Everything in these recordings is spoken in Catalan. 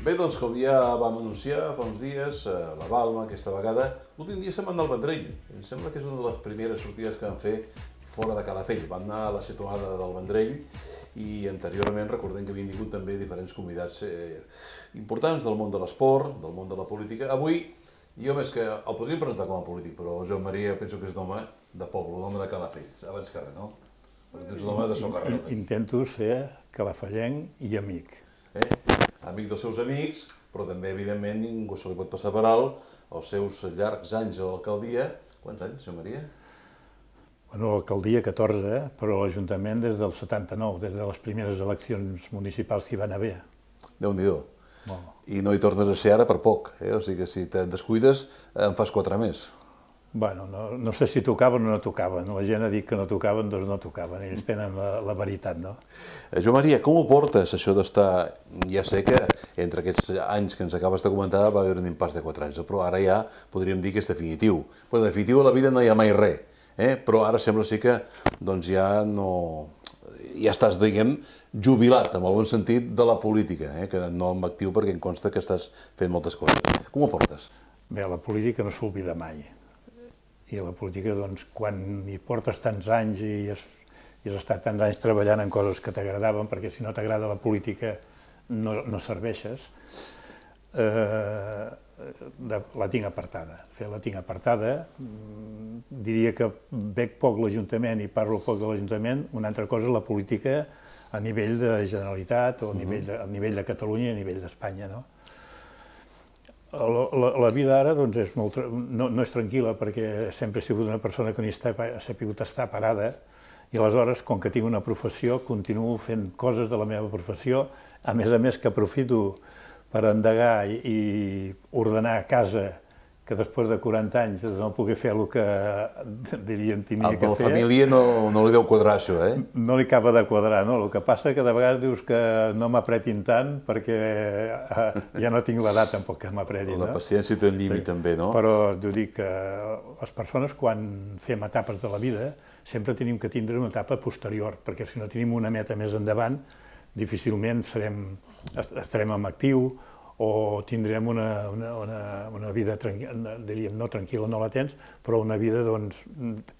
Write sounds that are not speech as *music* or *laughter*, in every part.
Bé, doncs com ja vam anunciar fa uns dies, a eh, la Balma aquesta vegada, l'últim dia se'n van anar al Vendrell. Em sembla que és una de les primeres sortides que van fer fora de Calafell. Van anar a la situada del Vendrell i anteriorment recordem que havien vingut també diferents convidats eh, importants del món de l'esport, del món de la política. Avui, jo més que el podríem presentar com a polític, però jo, Maria penso que és d'home de poble, d'home de Calafell, abans que res, no? Perquè tens l'home de Socarrel. Intento ser calafellenc i amic. Eh? amic dels seus amics, però també, evidentment, ningú se li pot passar per alt els seus llargs anys a l'alcaldia. Quants anys, senyor Maria? Bueno, l'alcaldia 14, però l'Ajuntament des del 79, des de les primeres eleccions municipals que hi van haver. Déu-n'hi-do. Bueno. I no hi tornes a ser ara per poc, eh? o sigui que si te'n descuides en fas quatre més bueno, no, no sé si tocaven o no tocaven. La gent ha dit que no tocaven, doncs no tocaven. Ells tenen la, la veritat, no? Eh, jo, Maria, com ho portes, això d'estar... Ja sé que entre aquests anys que ens acabes de comentar va haver un impàs de 4 anys, però ara ja podríem dir que és definitiu. Però definitiu a la vida no hi ha mai res, eh? però ara sembla sí que doncs ja no... Ja estàs, diguem, jubilat, amb el bon sentit, de la política, eh? que no amb actiu perquè em consta que estàs fent moltes coses. Com ho portes? Bé, la política no s'oblida mai i la política, doncs, quan hi portes tants anys i has, i has estat tants anys treballant en coses que t'agradaven, perquè si no t'agrada la política no, no serveixes, eh, la tinc apartada. Fer la tinc apartada, mm, diria que veig poc l'Ajuntament i parlo poc de l'Ajuntament, una altra cosa és la política a nivell de Generalitat o a nivell de, a nivell de Catalunya i a nivell d'Espanya, no? la, la, vida ara doncs, és molt, no, no és tranquil·la perquè sempre he sigut una persona que ni està, ha sabut estar parada i aleshores, com que tinc una professió, continuo fent coses de la meva professió, a més a més que aprofito per endegar i, i ordenar a casa que després de 40 anys no pugui fer el que devien tenir Amb que fer... Amb la família no, no li deu quadrar això, eh? No li acaba de quadrar, no? El que passa que de vegades dius que no m'apretin tant perquè eh, ja no tinc l'edat tampoc que m'apretin, no? La paciència té un límit sí. també, no? Però jo dic que les persones quan fem etapes de la vida sempre tenim que tindre una etapa posterior, perquè si no tenim una meta més endavant, difícilment serem, estarem en actiu, o tindrem una, una, una, una vida, diríem, no tranquil·la, no la tens, però una vida doncs,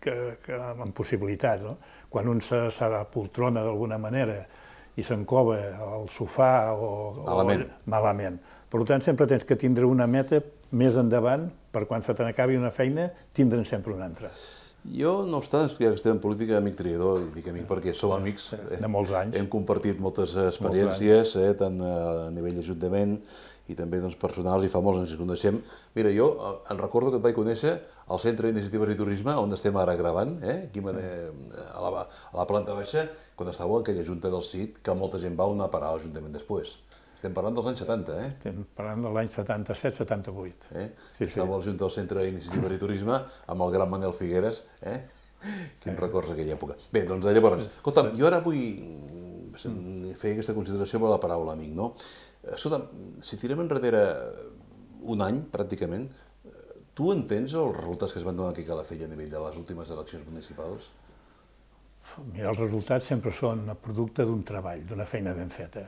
que, que, amb possibilitats. No? Quan un se, se poltrona d'alguna manera i s'encova al sofà o, malament. o malament. Per tant, sempre tens que tindre una meta més endavant, per quan se t'acabi una feina, tindre'n sempre una altra. Jo, no obstant, ja que estem en política, amic triador, i dic amic perquè som amics. De molts anys. Hem compartit moltes experiències, molts eh, tant a nivell d'ajuntament, i també doncs, personals i famosos ens coneixem. Mira, jo eh, en recordo que et vaig conèixer al Centre d'Iniciatives i Turisme, on estem ara gravant, eh? Aquí a, la, a la planta baixa, quan estava aquella junta del CIT, que molta gent va anar a parar a l'Ajuntament després. Estem parlant dels anys 70, eh? Estem parlant de l'any 77-78. Eh? Sí, Estava sí. junta del Centre d'Iniciatives i Turisme amb el gran Manel Figueres, eh? Quins eh. records d'aquella època. Bé, doncs de llavors, escolta'm, jo ara vull mm, fer aquesta consideració per la paraula amic, no? Escolta, si tirem enrere un any, pràcticament, tu entens els resultats que es van donar aquí a Calafell a nivell de les últimes eleccions municipals? Mira, els resultats sempre són el producte d'un treball, d'una feina ben feta.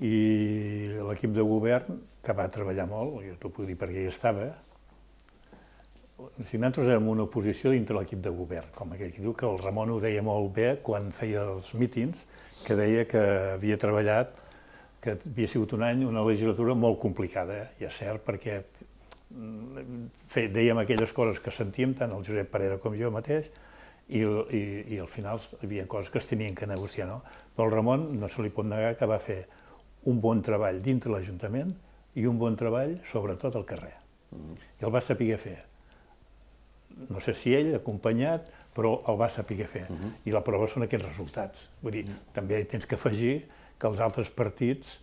I l'equip de govern, que va treballar molt, jo t'ho puc dir perquè hi estava, si nosaltres érem una oposició dintre l'equip de govern, com aquell que diu, que el Ramon ho deia molt bé quan feia els mítings, que deia que havia treballat que havia sigut un any, una legislatura molt complicada, i és cert, perquè mm, dèiem aquelles coses que sentíem tant el Josep Parera com jo mateix, i, i, i al final hi havia coses que es tenien que negociar, no? Però el Ramon no se li pot negar que va fer un bon treball dintre l'Ajuntament i un bon treball, sobretot, al carrer. Mm. I el va saber fer. No sé si ell, acompanyat, però el va saber fer. Uh mm-hmm. -huh. I la prova són aquests resultats. Vull dir, -huh. Mm. també hi tens que afegir que els altres partits,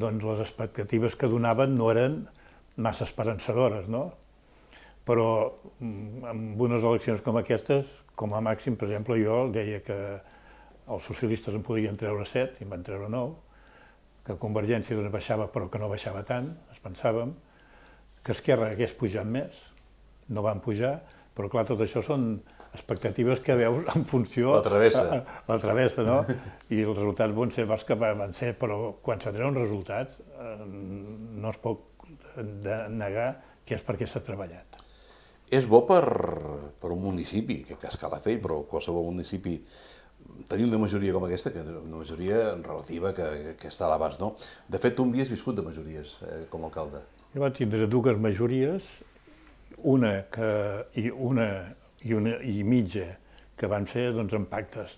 doncs les expectatives que donaven no eren massa esperançadores, no? Però mm, amb unes eleccions com aquestes, com a màxim, per exemple, jo deia que els socialistes en podrien treure set, i en van treure nou, que Convergència doncs baixava però que no baixava tant, es pensàvem, que Esquerra hagués pujat més, no van pujar, però clar, tot això són expectatives que veus en funció... La travessa. La travessa, no? I els resultats van ser, que van ser, però quan treuen resultats eh, no es pot negar que és perquè s'ha treballat. És bo per, per un municipi, que cas Calafell, però qualsevol municipi, tenir una majoria com aquesta, que una majoria relativa que, que està a l'abast, no? De fet, tu un dia has viscut de majories eh, com a alcalde. Jo vaig tindre dues majories, una que, i una i, una, i mitja, que van fer doncs, en pactes.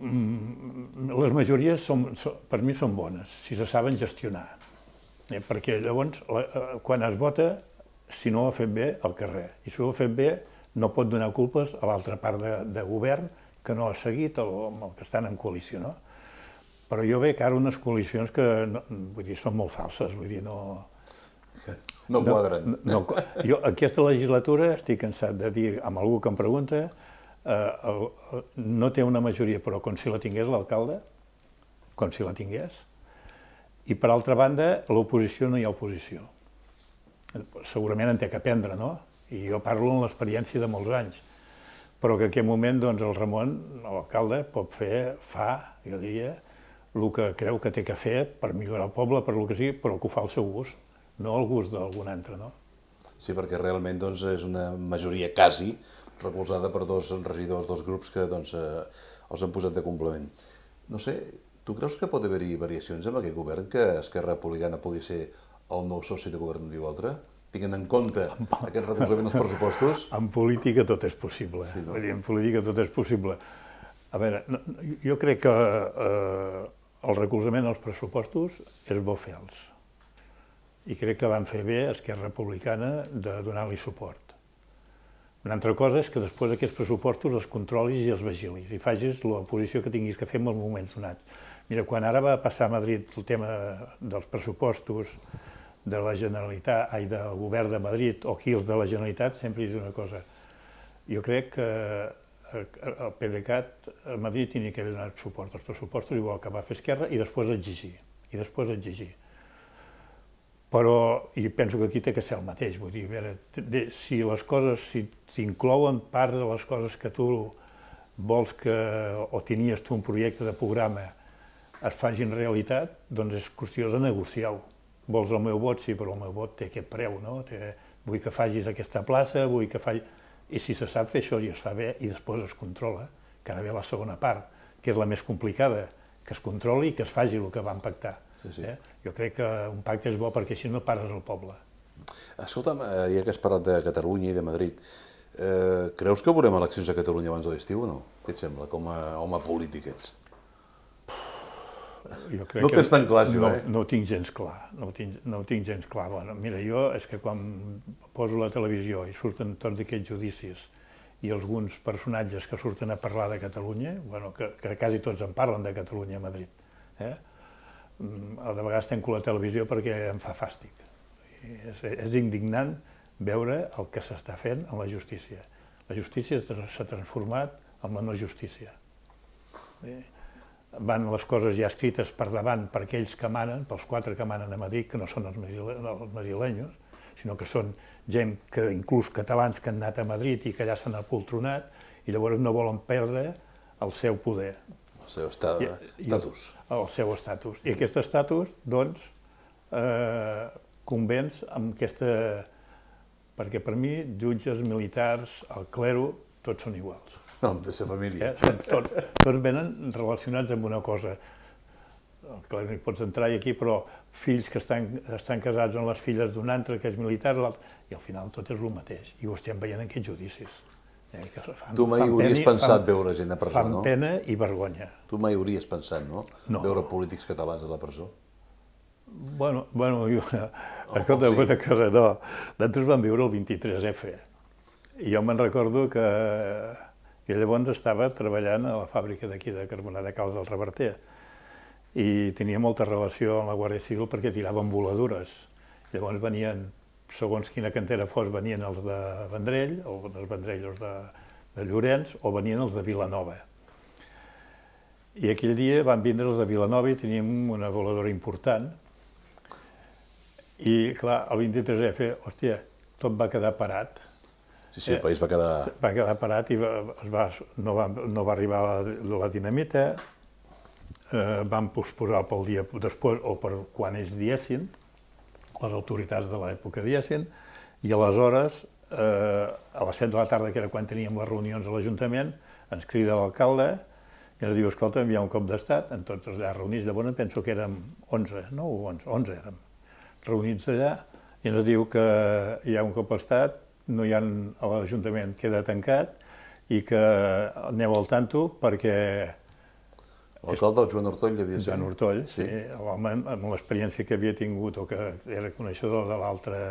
Mm, les majories, són, per mi, són bones, si se saben gestionar. Eh? Perquè llavors, la, eh, quan es vota, si no ho ha fet bé, al carrer. I si ho ha fet bé, no pot donar culpes a l'altra part de, de govern que no ha seguit el, el que estan en coalició. No? Però jo veig ara unes coalicions que no, vull dir, són molt falses, vull dir, no, no quadren. No, no, jo aquesta legislatura estic cansat de dir amb algú que em pregunta eh, el, el, no té una majoria, però com si la tingués l'alcalde, com si la tingués. I per altra banda, l'oposició no hi ha oposició. Segurament en té que aprendre, no? I jo parlo en l'experiència de molts anys però que en aquest moment doncs, el Ramon, l'alcalde, pot fer, fa, jo diria, el que creu que té que fer per millorar el poble, per el que sigui, però que ho fa al seu gust no el gust d'algun altre, no? Sí, perquè realment doncs, és una majoria quasi recolzada per dos regidors, dos grups que doncs, eh, els han posat de complement. No sé, tu creus que pot haver-hi variacions amb aquest govern que Esquerra Republicana pugui ser el nou soci de govern d'un altre? tinguent en compte aquest recolzament dels pressupostos? *laughs* En política tot és possible. Eh? Sí, no? Vull dir, en política tot és possible. A veure, no, jo crec que eh, el recolzament als pressupostos és bo fer-los i crec que van fer bé Esquerra Republicana de donar-li suport. Una altra cosa és que després d'aquests pressupostos els controlis i els vigilis i facis l'oposició que tinguis que fer en el moment donat. Mira, quan ara va passar a Madrid el tema dels pressupostos de la Generalitat, ai, del govern de Madrid o qui els de la Generalitat, sempre és una cosa. Jo crec que eh, el PDeCAT a Madrid tenia que haver donat suport als pressupostos, igual que va fer Esquerra, i després exigir, i després exigir però i penso que aquí té que ser el mateix, vull dir, a veure, si les coses, si s'inclouen part de les coses que tu vols que, o tenies tu un projecte de programa, es facin realitat, doncs és qüestió de negociar-ho. Vols el meu vot? Sí, però el meu vot té aquest preu, no? Té, vull que facis aquesta plaça, vull que faci... I si se sap fer això i es fa bé, i després es controla, que ara ve la segona part, que és la més complicada, que es controli i que es faci el que vam pactar. Sí, Eh? Jo crec que un pacte és bo perquè així no pares el poble. Escolta'm, eh, ja que has parlat de Catalunya i de Madrid, eh, creus que veurem eleccions a Catalunya abans de l'estiu o no? Què et sembla, com a home polític ets? Jo crec no tens tan clar, jo, no, eh? No ho tinc gens clar, no ho tinc, no ho tinc gens clar. Bueno, mira, jo és que quan poso la televisió i surten tots aquests judicis i alguns personatges que surten a parlar de Catalunya, bueno, que, que quasi tots en parlen de Catalunya a Madrid, eh? de mm, vegades tanco la televisió perquè em fa fàstic. És, és indignant veure el que s'està fent en la justícia. La justícia s'ha transformat en la no justícia. Eh, van les coses ja escrites per davant per aquells que manen, pels quatre que manen a Madrid, que no són els madrilenyos, sinó que són gent que inclús catalans que han anat a Madrid i que allà s'han apoltronat i llavors no volen perdre el seu poder seu estat, I, estatus. el, seu estatus. I aquest estatus, doncs, eh, convenç amb aquesta... Perquè per mi, jutges, militars, el clero, tots són iguals. No, de sa família. Eh? Tot, tots venen relacionats amb una cosa. El clero hi pots entrar aquí, però fills que estan, estan casats amb les filles d'un altre que és militar, i al final tot és el mateix. I ho estem veient en aquests judicis. Eh, fan, tu mai hauries pena, pensat fan, veure gent a presó, fan no? Fan pena i vergonya. Tu mai hauries pensat, no? no. Veure polítics catalans a la presó? Bueno, bueno jo... *laughs* Oh, Escolta, sí. una cosa, no. Nosaltres vam viure el 23F. I jo me'n recordo que... que llavors estava treballant a la fàbrica d'aquí de Carbonat de Calç del Reverter i tenia molta relació amb la Guàrdia Civil perquè tiraven voladures. Llavors venien segons quina cantera fos, venien els de Vendrell, o els Vendrell els de, de Llorenç, o venien els de Vilanova. I aquell dia van vindre els de Vilanova i teníem una voladora important. I, clar, el 23 f hòstia, tot va quedar parat. Sí, sí, el país va quedar... Va quedar parat i va, es va, no, va, no va arribar la, la dinamita, eh, van posposar pel dia després o per quan ells diessin, les autoritats de l'època diessen, i aleshores, eh, a les 7 de la tarda, que era quan teníem les reunions a l'Ajuntament, ens crida l'alcalde i ens diu, escolta, hi ha un cop d'estat, en tots llars reunits, de bona penso que érem 11, no? 11, 11 érem, reunits allà, i ens diu que hi ha un cop d'estat, no hi ha, l'Ajuntament queda tancat, i que aneu al tanto perquè L'alcalde, el Joan Hortoll, havia sigut. Joan Hortoll, sí. sí. L'home, amb l'experiència que havia tingut o que era coneixedor de l'altra,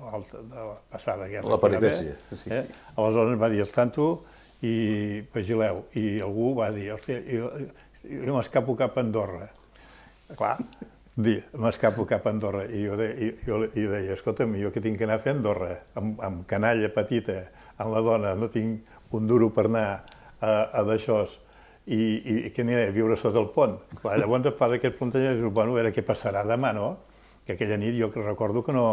de la passada guerra. La peripècia, sí. Eh? Aleshores va dir, els tanto i pagileu. I algú va dir, hòstia, jo, jo m'escapo cap a Andorra. Clar, dir, m'escapo cap a Andorra. I jo, de, jo, jo deia, escolta'm, jo que tinc que anar a fer Andorra, amb, amb canalla petita, amb la dona, no tinc un duro per anar a, a d'aixòs i, i que aniré a viure sota el pont. Clar, llavors et fas aquest plantejament i dius, bueno, a veure què passarà demà, no? Que aquella nit jo recordo que no...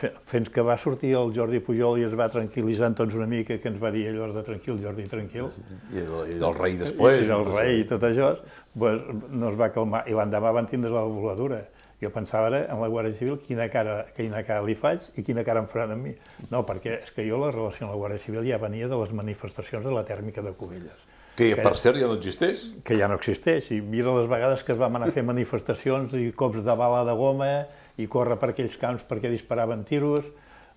Fins que va sortir el Jordi Pujol i es va tranquil·litzant tots una mica, que ens va dir allò de tranquil, Jordi, tranquil. I, el, i el rei després. I, el rei i tot això, pues, no es va calmar. I l'endemà van tindre la voladura. Jo pensava ara en la Guàrdia Civil quina cara, quina cara li faig i quina cara em faran a mi. No, perquè és que jo la relació amb la Guàrdia Civil ja venia de les manifestacions de la tèrmica de Cubelles que, que per cert ja no existeix? Que ja no existeix, i mira les vegades que es van anar a fer manifestacions i cops de bala de goma i córrer per aquells camps perquè disparaven tiros,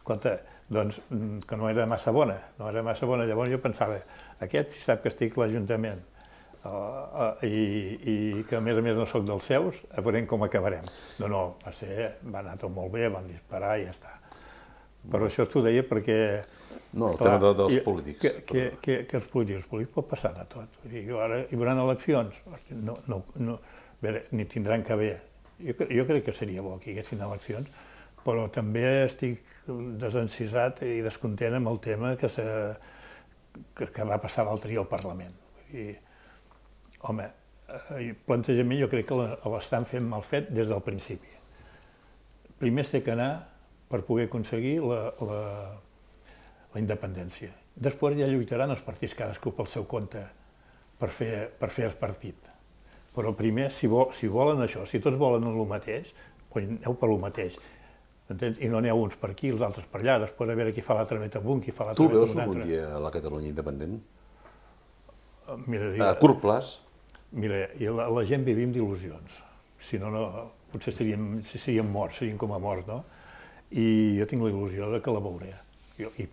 compte, doncs mm, que no era massa bona, no era massa bona. Llavors jo pensava, aquest si sap que estic a l'Ajuntament uh, uh, i, i que a més a més no sóc dels seus, a veure com acabarem. No, no, va, ser, va anar tot molt bé, van disparar i ja està. Però això t'ho deia perquè no, el tema dels polítics. Que, que, que, que els polítics, els polítics pot passar de tot. Vull dir, ara hi haurà eleccions, no, no, no, veure, ni tindran que haver. Jo, jo crec que seria bo que hi haguessin eleccions, però també estic desencisat i descontent amb el tema que, se, que, que va passar l'altre dia al Parlament. Vull dir, home, el eh, plantejament jo crec que l'estan fent mal fet des del principi. Primer s'ha d'anar per poder aconseguir la, la, la independència. Després ja lluitaran els partits cadascú pel seu compte per fer, per fer el partit. Però primer, si, vol, si volen això, si tots volen el mateix, quan aneu per mateix. Entens? I no aneu uns per aquí, els altres per allà, després a veure qui fa l'altre vet amb un, qui fa l'altre vet amb un altre. Tu veus un dia a la Catalunya independent? Eh, mira, a curt plaç? Mira, i la, la gent vivim d'il·lusions. Si no, no, potser seríem, seríem morts, seríem com a morts, no? I jo tinc la il·lusió de que la veuré. Jo, i,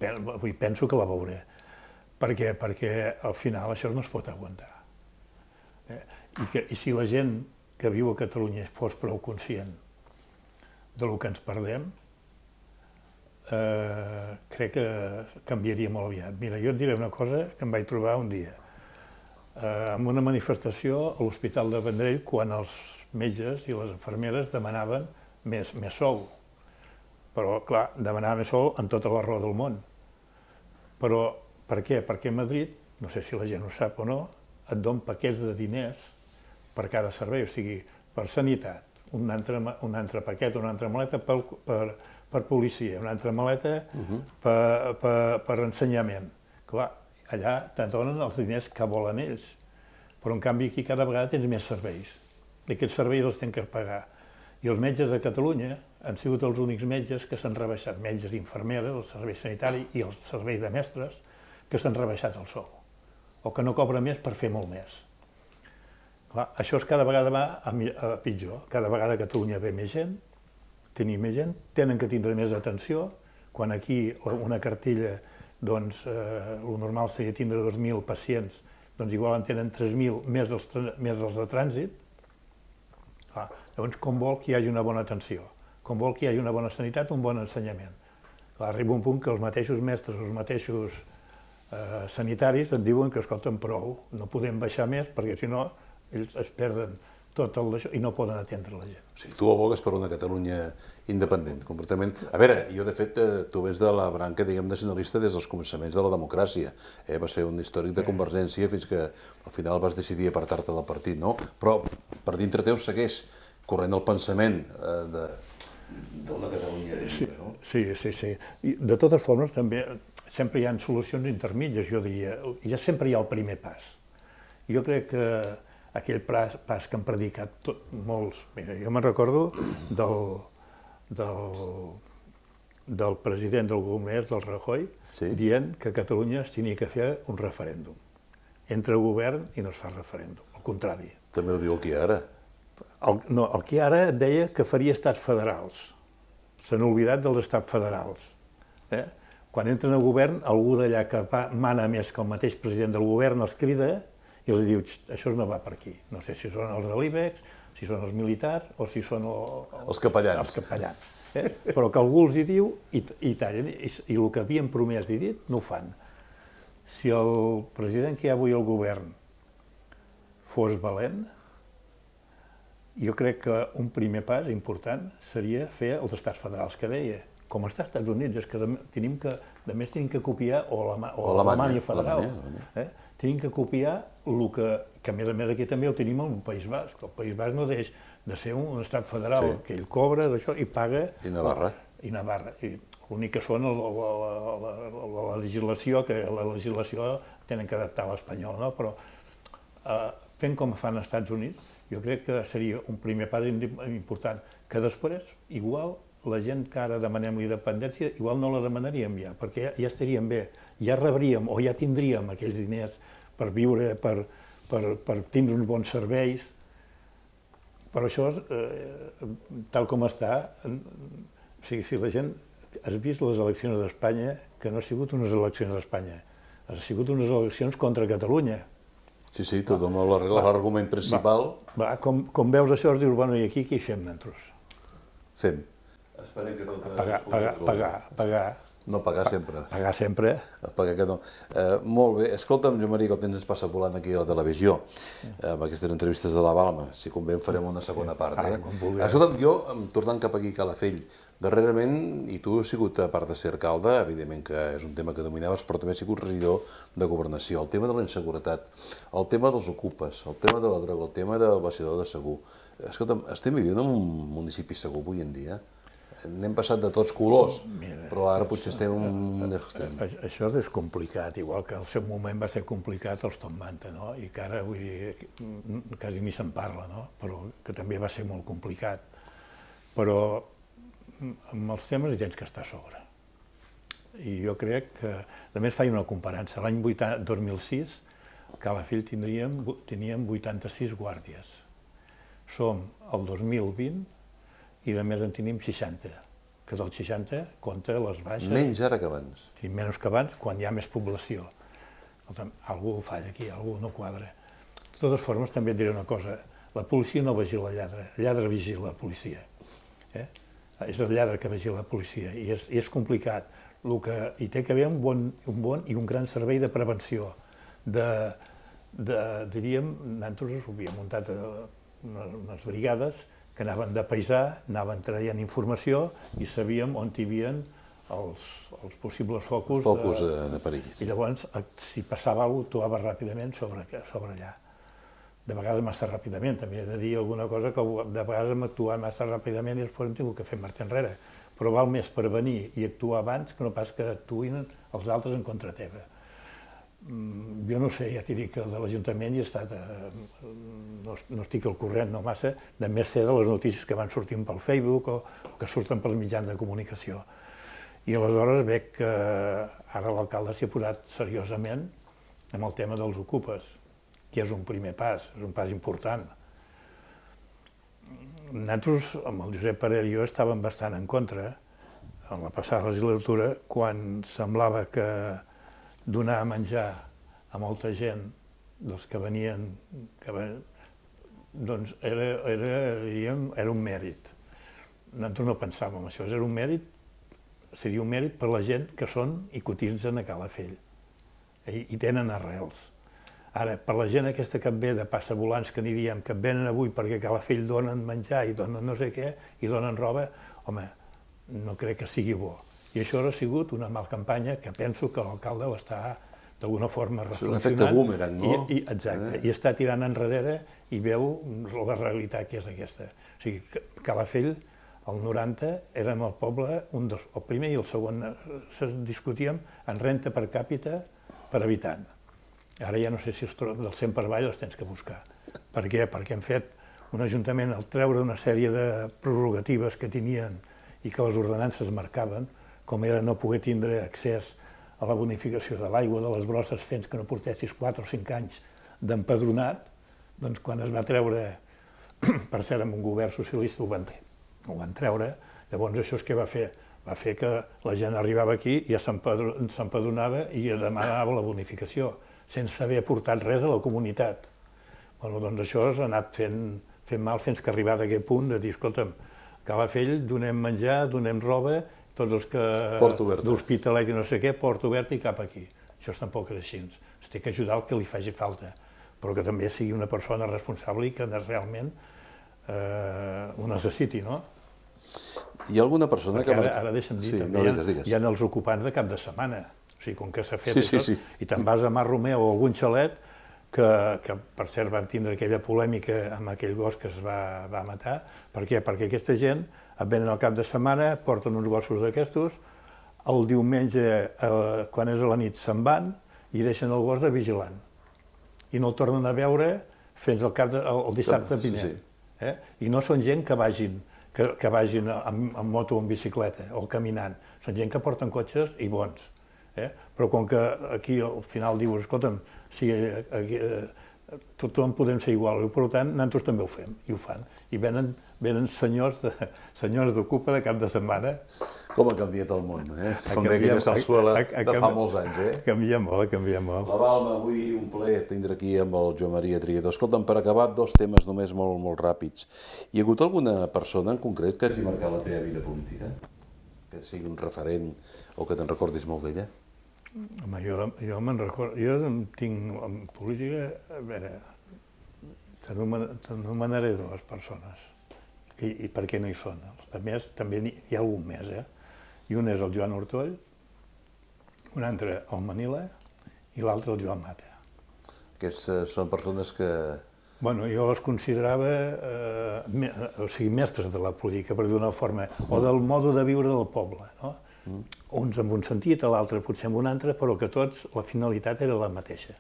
i penso que la veuré. Per què? Perquè al final això no es pot aguantar. Eh? I, que, I si la gent que viu a Catalunya fos prou conscient de lo que ens perdem, eh, crec que canviaria molt aviat. Mira, jo et diré una cosa que em vaig trobar un dia eh, en una manifestació a l'Hospital de Vendrell quan els metges i les infermeres demanaven més, més sou però, clar, més sol en tota la raó del món. Però per què? Perquè Madrid, no sé si la gent ho sap o no, et don paquets de diners per cada servei, o sigui, per sanitat, un altre, un altre paquet, una altra maleta per, per, per policia, una altra maleta uh -huh. per, per, per ensenyament. Clar, allà te donen els diners que volen ells, però en canvi aquí cada vegada tens més serveis. I aquests serveis els tens que pagar. I els metges de Catalunya, han sigut els únics metges que s'han rebaixat, metges i infermeres, el servei sanitari i el servei de mestres, que s'han rebaixat el sou, o que no cobra més per fer molt més. Clar, això és cada vegada va a, a pitjor, cada vegada a Catalunya ve més gent, tenir més gent, tenen que tindre més atenció, quan aquí una cartilla, doncs, eh, el normal seria tindre 2.000 pacients, doncs igual en tenen 3.000 més els, més els de trànsit, Clar, llavors com vol que hi hagi una bona atenció? com vol que hi hagi una bona sanitat, un bon ensenyament. Clar, arriba un punt que els mateixos mestres, els mateixos eh, sanitaris et diuen que, escolta'm, prou, no podem baixar més perquè, si no, ells es perden tot el, i no poden atendre la gent. Si tu abogues per una Catalunya independent, completament. A veure, jo de fet, eh, tu vens de la branca, diguem, nacionalista des dels començaments de la democràcia. Eh? Va ser un històric de Convergència fins que al final vas decidir apartar-te del partit, no? Però per dintre teu segueix corrent el pensament eh, de, de la Catalunya Sí, no? Sí, sí, sí. I de totes formes, també sempre hi ha solucions intermitges, jo diria. Ja sempre hi ha el primer pas. Jo crec que aquell pas, pas que han predicat tot, molts... Mira, jo me'n recordo del, del, del president del Gomes, del Rajoy, sí. dient que Catalunya es tenia que fer un referèndum. Entra govern i no es fa referèndum, al contrari. També ho diu el que ara. El, no, el que ara deia que faria estats federals s'han oblidat dels estats federals. Eh? Quan entren al govern, algú d'allà que mana més que el mateix president del govern els crida i els diu, això no va per aquí. No sé si són els de l'IBEX, si són els militars o si són el, els capellans. Els capellans. Eh? Però que algú els hi diu i, i tallen, i, i el que havien promès i dit no ho fan. Si el president que hi ha avui al govern fos valent, jo crec que un primer pas important seria fer els estats federals que deia. Com està als Estats Units, és que de, tenim que, de més tenim que copiar o la, o, o la Alemanya federal. Eh? Tenim que copiar el que, que a més a més aquí també ho tenim en un País Basc. El País Basc no deix de ser un, un estat federal, sí. que ell cobra d'això i paga... I Navarra. I Navarra. I l'únic que són la, la, la, la, la legislació, que la legislació tenen que adaptar a l'espanyol, no? però eh, fent com fan als Estats Units, jo crec que seria un primer pas important, que després, igual, la gent que ara demanem la independència, igual no la demanaríem ja, perquè ja, ja estaríem bé, ja rebríem o ja tindríem aquells diners per viure, per, per, per tindre uns bons serveis, però això, eh, tal com està, o sigui, si la gent... Has vist les eleccions d'Espanya, que no ha sigut unes eleccions d'Espanya, ha sigut unes eleccions contra Catalunya, Sí, sí, te dono l'argument principal. Va, va, com, com veus això, es dius, bueno, i aquí què hi fem, nosaltres? Fem. Esperem que tot... Pagar, pagar, pagar, pagar, no pagar sempre. Pagar sempre. Eh, pagar que no. Eh, molt bé. Escolta'm, Joan Maria, que el temps ens passa volant aquí a la televisió, eh, amb aquestes entrevistes de la Balma. Si convé, en farem una segona part. Eh? Ah, Escolta'm, jo, tornant cap aquí a Calafell, darrerament, i tu has sigut, a part de ser alcalde, evidentment que és un tema que dominaves, però també has sigut regidor de governació. El tema de la inseguretat, el tema dels ocupes, el tema de la droga, el tema del vaciador de segur. Escolta'm, estem vivint en un municipi segur avui en dia? Eh? n'hem passat de tots colors, mm, Mira, però ara potser estem en un extrem. Això és complicat, igual que al seu moment va ser complicat els Tom Manta, no? i que ara vull dir, mm, quasi ni se'n parla, no? però que també va ser molt complicat. Però mm, amb els temes hi ha gent que està a sobre. I jo crec que, a més, faig una comparança. L'any 2006, Calafell tindríem, teníem 86 guàrdies. Som el 2020 i a més en tenim 60, que dels 60 compta les baixes... Menys ara que abans. Sí, menys que abans, quan hi ha més població. Algú falla aquí, algú no quadra. De totes formes, també et diré una cosa, la policia no vigila el lladre, el lladre vigila la policia. Eh? És el lladre que vigila la policia i és, i és complicat. El que hi té que haver un bon, un bon i un gran servei de prevenció, de, de diríem, nosaltres ho havíem muntat eh, unes brigades que anaven de paisà, anaven traient informació i sabíem on hi havia els, els possibles focus, focus de, de perill. I llavors, eh, si passava alguna cosa, actuava ràpidament sobre, sobre allà. De vegades massa ràpidament, també he de dir alguna cosa que de vegades hem actuat massa ràpidament i després hem tingut que fer marxa enrere. Però val més prevenir i actuar abans que no pas que actuïn els altres en contra teva. Mm, jo no sé, ja t'hi dic, que de l'Ajuntament hi he estat, eh, no, no estic al corrent, no massa, de més ser de les notícies que van sortint pel Facebook o que surten pels mitjans de comunicació. I aleshores veig que ara l'alcalde s'hi ha posat seriosament amb el tema dels ocupes, que és un primer pas, és un pas important. Nosaltres, amb el Josep Parell i jo, estàvem bastant en contra en la passada legislatura, quan semblava que donar a menjar a molta gent dels que venien, que ven... doncs era, era, diríem, era un mèrit. Nosaltres no pensàvem això, era un mèrit, seria un mèrit per la gent que són i cotitzen a Calafell i, i tenen arrels. Ara, per la gent aquesta que ve de passavolants que aniríem, diem que venen avui perquè a Calafell donen menjar i donen no sé què i donen roba, home, no crec que sigui bo. I això ha sigut una mal campanya que penso que l'alcalde ho està d'alguna forma reflexionant. És un efecte boomerang, no? I, i, exacte, eh? i està tirant enrere i veu la realitat que és aquesta. O sigui, Calafell, el 90, érem el poble, un dels, el primer i el segon, eh, discutíem en renta per càpita per habitant. Ara ja no sé si els del 100 per avall els tens que buscar. Per què? Perquè hem fet un ajuntament al treure una sèrie de prorrogatives que tenien i que les ordenances marcaven, com era no poder tindre accés a la bonificació de l'aigua de les brosses fent que no portessis 4 o 5 anys d'empadronat, doncs quan es va treure, *clears throat* per cert, amb un govern socialista, ho van, ho van treure, llavors això és què va fer? Va fer que la gent arribava aquí i ja s'empadronava i ja demanava la bonificació, sense haver aportat res a la comunitat. Bueno, doncs això s'ha anat fent, fent mal fins que arribar a aquest punt de dir, escolta'm, Calafell donem menjar, donem roba tots els que... Porta oberta. Eh? D'Hospitalet i no sé què, porta oberta i cap aquí. Això tampoc és així. Es té que ajudar el que li faci falta, però que també sigui una persona responsable i que realment eh, ho necessiti, no? Hi ha alguna persona Perquè que... Ara, ara deixa'm dir, sí, també no, digues, digues. hi ha els ocupants de cap de setmana. O sigui, com que s'ha fet sí, i sí, sí. i te'n vas a Mar Romeu o algun xalet, que, que per cert van tindre aquella polèmica amb aquell gos que es va, va matar, per què? Perquè aquesta gent et venen al cap de setmana, porten uns gossos d'aquestos, el diumenge, eh, quan és a la nit, se'n van i deixen el gos de vigilant. I no el tornen a veure fins al cap de, el, el dissabte vinent. Sí, sí. Eh? I no són gent que vagin, que, que vagin amb, amb moto o amb bicicleta o caminant. Són gent que porten cotxes i bons. Eh? Però com que aquí al final dius, escolta'm, si eh, aquí, eh, tothom podem ser igual, i per tant, nosaltres també ho fem, i ho fan. I venen venen senyors de, senyors d'Ocupa de cap de setmana. Com ha canviat el món, eh? Com deia aquella sarsuela de fa molts anys, eh? Ha canviat molt, ha canviat molt. La Balma, avui un plaer tindre aquí amb el Joan Maria Triador. Escolta'm, per acabar, dos temes només molt, molt ràpids. Hi ha hagut alguna persona en concret que hagi marcat la teva vida política? Que sigui un referent o que te'n recordis molt d'ella? Home, jo, jo me'n recordo... Jo tinc en política... A veure, t'anomenaré dues persones i, i per què no hi són. Els altres, també hi, hi ha un més, eh? I un és el Joan Hortoll, un altre el Manila i l'altre el Joan Mata. Aquestes eh, són persones que... Bueno, jo els considerava eh, me, o sigui, mestres de la política, per d'una forma, o del mode de viure del poble, no? Mm. Uns amb un sentit, l'altre potser amb un altre, però que tots la finalitat era la mateixa.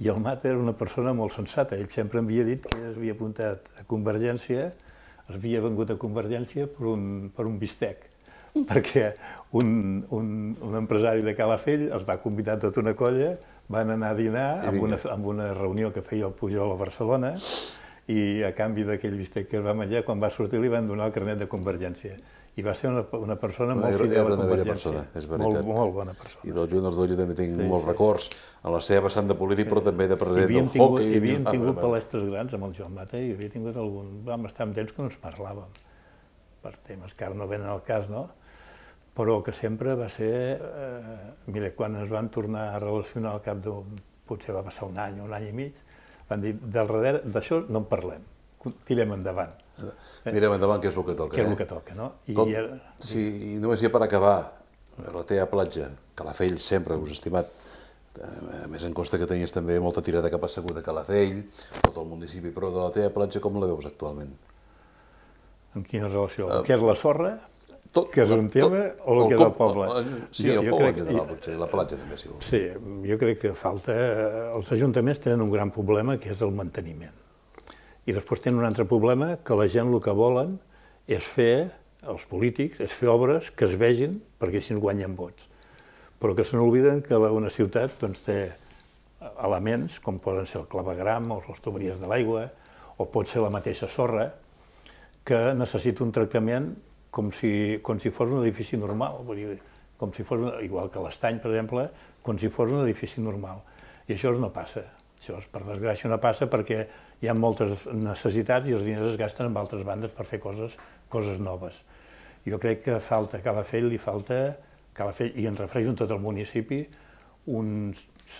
I el Mata era una persona molt sensata, ell sempre havia dit que havia apuntat a Convergència havia vengut a Convergència per un, per un bistec, *laughs* perquè un, un, un empresari de Calafell els va convidar tot una colla, van anar a dinar amb una, amb una reunió que feia el Pujol a Barcelona i a canvi d'aquell bistec que es va menjar, quan va sortir li van donar el carnet de Convergència i va ser una, una persona molt era, fidel era una bella persona, és veritat. Molt, molt bona persona. I del Joan Ardollo també tinc sí, molts sí. records a la seva vessant de polític, sí. però també de president del tingut, hockey. Hi havíem tingut ah, palestres grans amb el Joan Mata i havia tingut algun... Vam estar amb temps que no ens parlàvem per temes que ara no venen al cas, no? Però que sempre va ser... Eh, mira, quan ens van tornar a relacionar al cap d'un... potser va passar un any, un any i mig, van dir, del darrere d'això no en parlem tirem endavant. Eh, mirem endavant, que és el que toca. Que és el eh? que toca, no? I, Com, ja... sí, i només ja per acabar, la teva platja, Calafell sempre us estimat, eh, a més en consta que tenies també molta tirada cap a Segur de Calafell, tot el municipi, però de la teva platja com la veus actualment? En quina relació? Uh, ah, Què és la sorra? Tot, que és un tema tot, o el, que és el poble? sí, jo, el poble en general, potser, la platja també, si vols. Sí, jo crec que falta... Els ajuntaments tenen un gran problema que és el manteniment. I després tenen un altre problema, que la gent el que volen és fer, els polítics, és fer obres que es vegin perquè així guanyen vots. Però que se n'obliden que una ciutat doncs, té elements com poden ser el clavegram o les tuberies de l'aigua, o pot ser la mateixa sorra, que necessita un tractament com si, com si fos un edifici normal, vull dir, com si fos, igual que l'estany, per exemple, com si fos un edifici normal. I això no passa. Això, és, per desgràcia, no passa perquè hi ha moltes necessitats i els diners es gasten en altres bandes per fer coses, coses noves. Jo crec que falta a Calafell, li falta, Calafell, i en refereix en tot el municipi, un,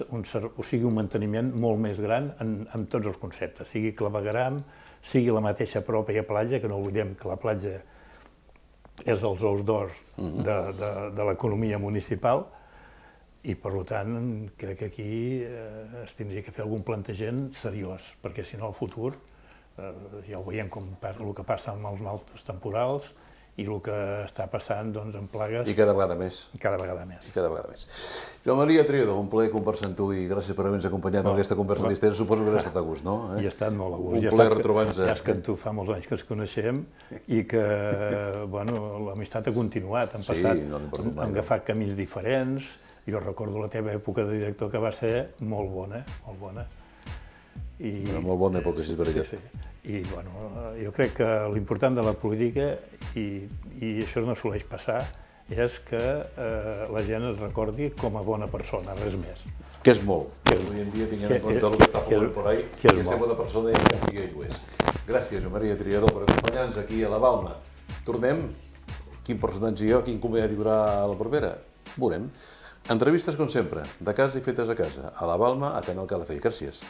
un, o sigui, un manteniment molt més gran en, en tots els conceptes, sigui clavegram, sigui la mateixa pròpia platja, que no oblidem que la platja és els ous d'or mhm. de, de, de l'economia municipal, i per tant, crec que aquí eh, es tindria que fer algun plantejament seriós, perquè si no al futur, eh, ja ho veiem com el que passa amb els maltes temporals i el que està passant doncs, en plagues... I cada vegada més. Cada vegada més. I cada vegada més. Joan Maria Triodo, un plaer conversar amb tu i gràcies per haver-nos acompanyat en aquesta conversa no. distesa. Suposo que has estat a gust, no? Eh? I ha estat molt a gust. Un ja plaer retrobar-nos. Eh? Ja és que en tu fa molts anys que ens coneixem i que, *laughs* bueno, l'amistat ha continuat. Han passat, sí, no hem, hem agafat camins diferents, jo recordo la teva època de director que va ser molt bona, eh? molt bona. I, Era molt bona època, és veritat. sí, sí. I bueno, jo crec que l'important de la política, i, i això no soleix passar, és que eh, la gent es recordi com a bona persona, res més. Que és molt. Que és, Avui en dia, tinguem en compte el que està passant per ahí, que, és que ser bona persona i que ho és. Gràcies, Maria Triador, per acompanyar-nos aquí a la Balma. Tornem. Quin personatge jo, quin convidat hi haurà a la propera? Volem. Entrevistes com sempre, de casa i fetes a casa, a la Balma, a Canal Calafell. Gràcies.